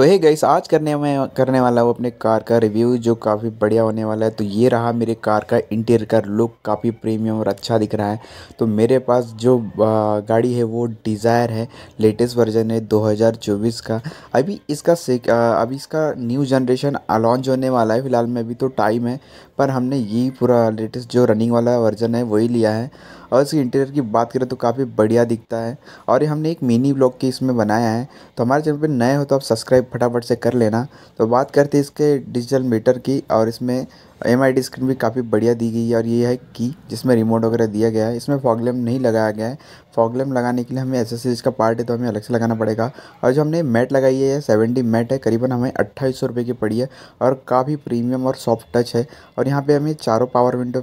तो hey guys आज करने में करने वाला हूँ अपने कार का रिव्यू जो काफ़ी बढ़िया होने वाला है तो ये रहा मेरे कार का इंटीरियर का लुक काफ़ी प्रीमियम और अच्छा दिख रहा है तो मेरे पास जो गाड़ी है वो डिज़ायर है लेटेस्ट वर्जन है 2024 का अभी इसका अभी इसका न्यू जनरेशन लॉन्च होने वाला है फ़िलहाल में अभी तो टाइम है पर हमने ये पूरा लेटेस्ट जो रनिंग वाला वर्जन है वही लिया है और इसकी इंटीरियर की बात करें तो काफ़ी बढ़िया दिखता है और हमने एक मिनी ब्लॉग की इसमें बनाया है तो हमारे चैनल पर नए हो तो आप सब्सक्राइब फटाफट से कर लेना तो बात करते हैं इसके डिजिटल मीटर की और इसमें एम आई स्क्रीन भी काफ़ी बढ़िया दी गई है और ये है की जिसमें रिमोट वगैरह दिया गया है इसमें फॉगलेम नहीं लगाया गया है फॉगलेम लगाने के लिए हमें एस का पार्ट है तो हमें अलग से लगाना पड़ेगा और जो हमने मैट लगाई है सेवेंटी मैट है करीबन हमें अट्ठाईस सौ रुपये की पड़ी है और काफ़ी प्रीमियम और सॉफ्ट टच है और यहाँ पर हमें चारों पावर विंडो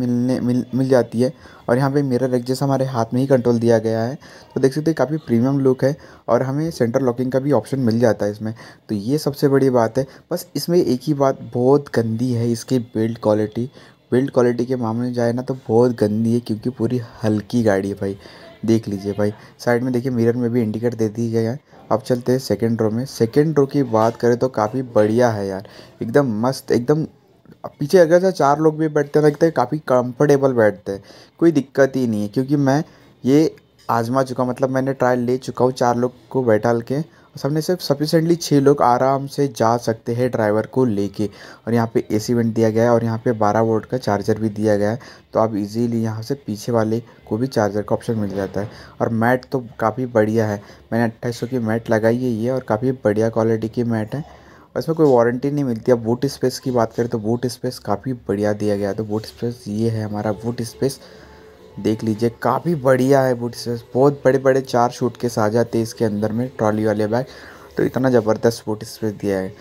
मिलने मिल मिल जाती है और यहाँ पे मिरर जैसा हमारे हाथ में ही कंट्रोल दिया गया है तो देख सकते काफ़ी प्रीमियम लुक है और हमें सेंटर लॉकिंग का भी ऑप्शन मिल जाता है इसमें तो ये सबसे बड़ी बात है बस इसमें एक ही बात बहुत गंदी है है इसकी बिल्ड क्वालिटी बिल्ड क्वालिटी के मामले में जाए ना तो बहुत गंदी है क्योंकि पूरी हल्की गाड़ी है भाई देख लीजिए भाई साइड में देखिए मिरर में भी इंडिकेटर दे दी गई है अब चलते हैं सेकेंड रो में सेकेंड रो की बात करें तो काफ़ी बढ़िया है यार एकदम मस्त एकदम पीछे अगर से चार लोग भी बैठते हैं तो लगता है काफ़ी कंफर्टेबल बैठते हैं कोई दिक्कत ही नहीं है क्योंकि मैं ये आजमा चुका मतलब मैंने ट्रायल ले चुका हूँ चार लोग को बैठा के सामने से सफिशेंटली छः लोग आराम से जा सकते हैं ड्राइवर को लेके और यहाँ पे एसी वेंट दिया गया है और यहाँ पे 12 वोल्ट का चार्जर भी दिया गया है तो आप इजीली यहाँ से पीछे वाले को भी चार्जर का ऑप्शन मिल जाता है और मैट तो काफ़ी बढ़िया है मैंने अट्ठाईस की मैट लगाई है ये और काफ़ी बढ़िया क्वालिटी की मैट है और इसमें कोई वारंटी नहीं मिलती अब बूट स्पेस की बात करें तो बूट स्पेस काफ़ी बढ़िया दिया गया है तो बूट स्पेस ये है हमारा बूट स्पेस देख लीजिए काफ़ी बढ़िया है बूट स्पेस बहुत बड़े बड़े चार शूट के आ जाते हैं इसके अंदर में ट्रॉली वाले बैग तो इतना ज़बरदस्त बूट स्पेस दिया है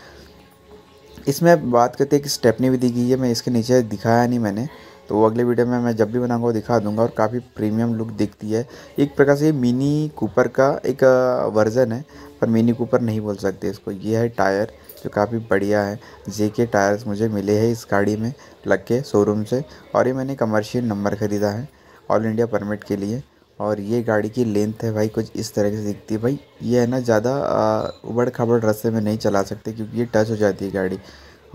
इसमें बात करते हैं कि स्टेपनी भी दी गई है मैं इसके नीचे दिखाया नहीं मैंने तो वो अगले वीडियो में मैं जब भी बनाऊंगा वो दिखा दूंगा और काफ़ी प्रीमियम लुक दिखती है एक प्रकार से ये मिनी कूपर का एक वर्ज़न है पर मिनी कूपर नहीं बोल सकते इसको ये है टायर जो काफ़ी बढ़िया है जे के टायर्स मुझे मिले हैं इस गाड़ी में लग के शोरूम से और ये मैंने कमर्शियल नंबर ख़रीदा है ऑल इंडिया परमिट के लिए और ये गाड़ी की लेंथ है भाई कुछ इस तरह से दिखती है भाई ये है ना ज़्यादा उबड़ खबड़ रस्ते में नहीं चला सकते क्योंकि ये टच हो जाती है गाड़ी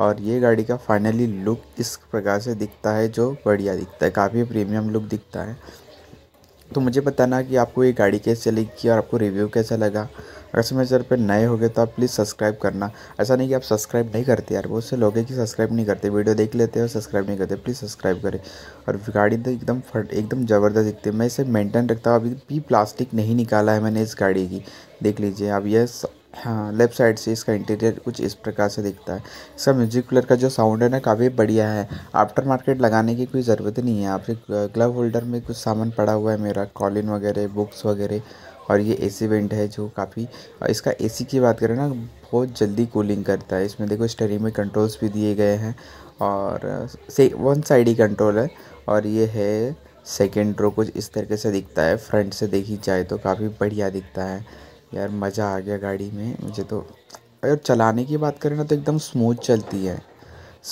और ये गाड़ी का फाइनली लुक इस प्रकार से दिखता है जो बढ़िया दिखता है काफ़ी प्रीमियम लुक दिखता है तो मुझे बताना कि आपको ये गाड़ी कैसे चलेगी और आपको रिव्यू कैसा लगा अगर समय सर पर नए हो गए तो आप प्लीज़ सब्सक्राइब करना ऐसा नहीं कि आप सब्सक्राइब नहीं करते यार बहुत से लोग हैं कि सब्सक्राइब नहीं करते वीडियो देख लेते हैं और सब्सक्राइब नहीं करते प्लीज़ सब्सक्राइब करें और गाड़ी तो एकदम फट एकदम ज़बरदस्त दिखती है मैं इसे मेंटेन रखता हूँ अभी भी प्लास्टिक नहीं निकाला है मैंने इस गाड़ी की देख लीजिए अब यह हाँ लेफ्ट साइड से इसका इंटीरियर कुछ इस प्रकार से दिखता है इसका म्यूजिक कूलर का जो साउंड है ना काफ़ी बढ़िया है आफ्टर मार्केट लगाने की कोई ज़रूरत नहीं है आपसे ग्लव होल्डर में कुछ सामान पड़ा हुआ है मेरा कॉलिन वगैरह बुक्स वगैरह और ये एसी वेंट है जो काफ़ी इसका एसी की बात करें ना बहुत जल्दी कूलिंग करता है इसमें देखो स्टेरिंग में कंट्रोल्स भी दिए गए हैं और से वन साइड ही कंट्रोल है और ये है सेकेंड रो कुछ इस तरीके से दिखता है फ्रंट से देखी जाए तो काफ़ी बढ़िया दिखता है यार मज़ा आ गया गाड़ी में मुझे तो अगर चलाने की बात करें ना तो एकदम स्मूथ चलती है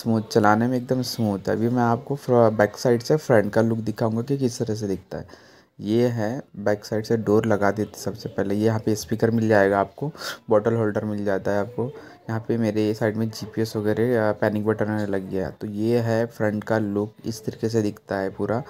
स्मूथ चलाने में एकदम स्मूथ है अभी मैं आपको बैक साइड से फ्रंट का लुक दिखाऊंगा कि किस तरह से दिखता है ये है बैक साइड से डोर लगा देते सबसे पहले ये यहाँ पे स्पीकर मिल जाएगा आपको बॉटल होल्डर मिल जाता है आपको यहाँ पे मेरे साइड में जीपीएस वगैरह पैनिक बटन लग गया तो ये है फ्रंट का लुक इस तरीके से दिखता है पूरा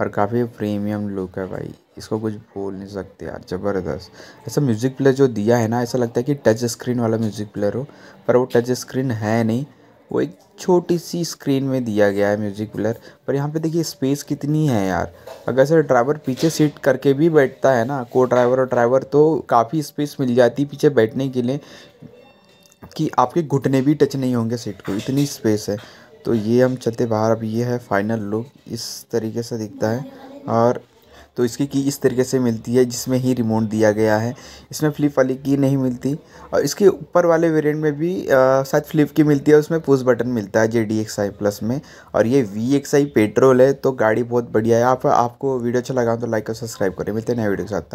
और काफ़ी प्रीमियम लुक है भाई इसको कुछ बोल नहीं सकते यार ज़बरदस्त ऐसा म्यूज़िक प्लेयर जो दिया है ना ऐसा लगता है कि टच स्क्रीन वाला म्यूज़िक प्लेयर हो पर वो टच स्क्रीन है नहीं वो एक छोटी सी स्क्रीन में दिया गया है म्यूज़िक प्लेयर पर यहाँ पे देखिए स्पेस कितनी है यार अगर सर ड्राइवर पीछे सीट करके भी बैठता है ना को ड्राइवर और ड्राइवर तो काफ़ी स्पेस मिल जाती है पीछे बैठने के लिए कि आपके घुटने भी टच नहीं होंगे सीट को इतनी स्पेस है तो ये हम चलते बाहर अब ये है फाइनल लुक इस तरीके से दिखता है और तो इसकी की इस तरीके से मिलती है जिसमें ही रिमोट दिया गया है इसमें फ्लिप वाली की नहीं मिलती और इसके ऊपर वाले वेरिएंट में भी शायद फ्लिप की मिलती है उसमें पुश बटन मिलता है J D X I plus में और ये वी एक्स आई पेट्रोल है तो गाड़ी बहुत बढ़िया है आप आपको वीडियो अच्छा लगा तो लाइक और सब्सक्राइब करें मिलते हैं नए वीडियो के साथ